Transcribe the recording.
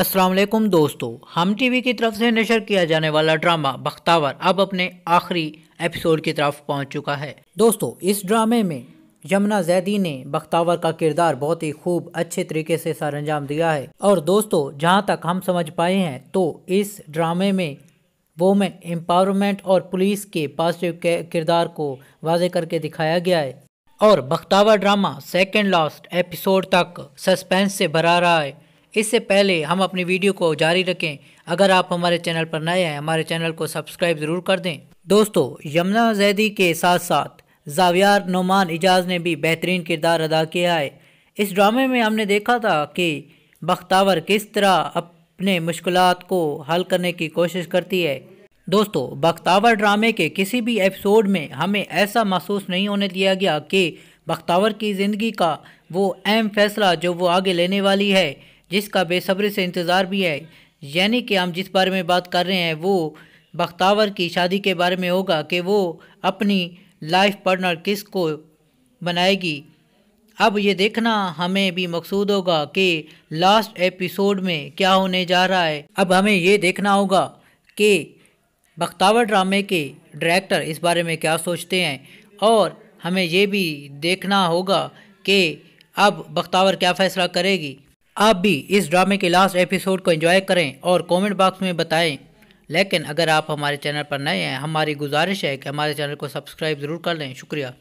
असलम दोस्तों हम टीवी की तरफ से नशर किया जाने वाला ड्रामा बख्तावर अब अपने आखिरी एपिसोड की तरफ पहुंच चुका है दोस्तों इस ड्रामे में यमुना जैदी ने बख्तावर का किरदार बहुत ही खूब अच्छे तरीके से सर अंजाम दिया है और दोस्तों जहां तक हम समझ पाए हैं तो इस ड्रामे में वोमेन एम्पावरमेंट और पुलिस के पॉजिटिव किरदार को वाजे करके दिखाया गया है और Bakhtawar drama second last episode तक सस्पेंस से भरा रहा है इससे पहले हम अपनी वीडियो को जारी रखें अगर आप हमारे चैनल पर नए हैं हमारे चैनल को सब्सक्राइब ज़रूर कर दें दोस्तों यमुना जैदी के साथ साथ जावियार नुमान इजाज़ ने भी बेहतरीन किरदार अदा किया है इस ड्रामे में हमने देखा था कि बख्तावर किस तरह अपने मुश्किल को हल करने की कोशिश करती है दोस्तों बख्तावर ड्रामे के किसी भी एपिसोड में हमें ऐसा महसूस नहीं होने दिया गया कि बख्तावर की ज़िंदगी का वो अहम फैसला जो वो आगे लेने वाली है जिसका बेसब्री से इंतज़ार भी है यानी कि हम जिस बारे में बात कर रहे हैं वो बख्तावर की शादी के बारे में होगा कि वो अपनी लाइफ पार्टनर किस को बनाएगी अब ये देखना हमें भी मकसूद होगा कि लास्ट एपिसोड में क्या होने जा रहा है अब हमें ये देखना होगा कि बख्तावर ड्रामे के डायरेक्टर इस बारे में क्या सोचते हैं और हमें ये भी देखना होगा कि अब बख्तावर क्या फ़ैसला करेगी आप भी इस ड्रामे के लास्ट एपिसोड को एंजॉय करें और कमेंट बॉक्स में बताएं लेकिन अगर आप हमारे चैनल पर नए हैं हमारी गुजारिश है कि हमारे चैनल को सब्सक्राइब ज़रूर कर लें शुक्रिया